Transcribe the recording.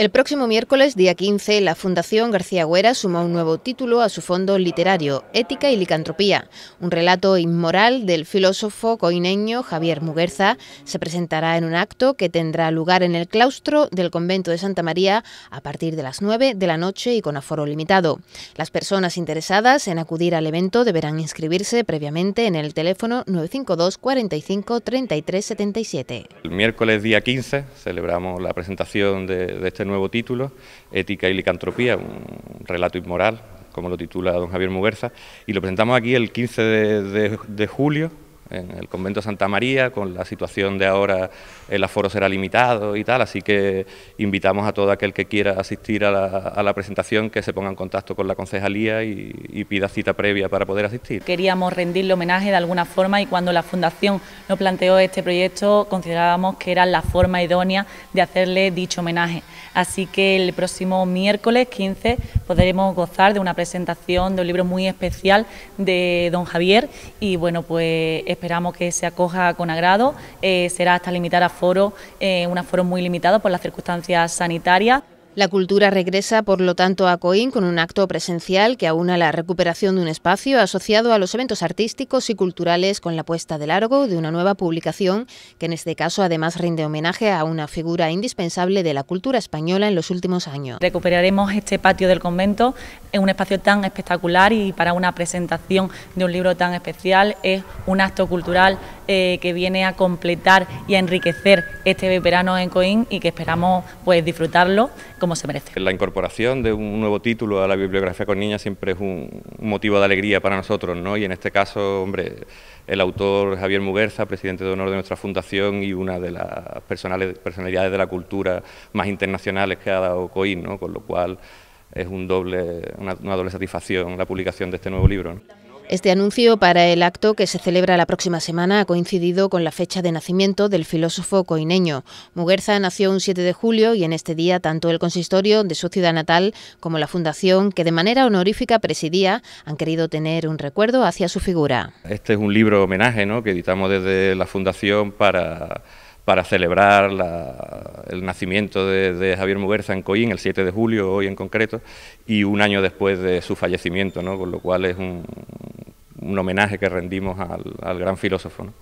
El próximo miércoles, día 15, la Fundación García Güera... suma un nuevo título a su fondo literario, Ética y Licantropía. Un relato inmoral del filósofo coineño Javier Muguerza se presentará en un acto que tendrá lugar en el claustro del convento de Santa María a partir de las 9 de la noche y con aforo limitado. Las personas interesadas en acudir al evento deberán inscribirse previamente en el teléfono 952 45 33 77. El miércoles día 15 celebramos la presentación de, de este nuevo título, Ética y Licantropía, un relato inmoral, como lo titula don Javier Muguerza, y lo presentamos aquí el 15 de, de julio en el convento Santa María, con la situación de ahora el aforo será limitado y tal, así que invitamos a todo aquel que quiera asistir a la, presentación que se ponga en contacto con la concejalía y, y, pida cita previa para poder asistir. Queríamos rendirle homenaje de alguna forma y cuando la Fundación nos planteó este proyecto considerábamos que era la forma idónea de hacerle dicho homenaje. Así que el próximo miércoles 15 podremos gozar de una presentación de un libro muy especial de don Javier y bueno, pues esperamos que se acoja con agrado. Eh, será hasta limitar a eh, un aforo muy limitado por las circunstancias sanitarias. La cultura regresa, por lo tanto, a Coín con un acto presencial que aúna la recuperación de un espacio asociado a los eventos artísticos y culturales con la puesta de largo de una nueva publicación, que en este caso además rinde homenaje a una figura indispensable de la cultura española en los últimos años. Recuperaremos este patio del convento, en un espacio tan espectacular y para una presentación de un libro tan especial es un acto cultural eh, que viene a completar y a enriquecer este verano en Coín y que esperamos pues disfrutarlo como se merece. La incorporación de un nuevo título a la bibliografía con niñas siempre es un, motivo de alegría para nosotros, ¿no? Y en este caso, hombre, el autor Javier Muguerza, presidente de honor de nuestra fundación y una de las personalidades de la cultura más internacionales que ha dado Coín, ¿no? Con lo cual es un doble, una, doble satisfacción la publicación de este nuevo libro. Este anuncio para el acto que se celebra la próxima semana ha coincidido con la fecha de nacimiento del filósofo coineño. Muguerza nació un 7 de julio y en este día tanto el consistorio de su ciudad natal como la fundación que de manera honorífica presidía han querido tener un recuerdo hacia su figura. Este es un libro homenaje ¿no? que editamos desde la fundación para para celebrar el nacimiento de, de, Javier Muguerza en Coín, el 7 de julio, hoy en concreto, y un año después de su fallecimiento, ¿no? con lo cual es un, un homenaje que rendimos al, al gran filósofo.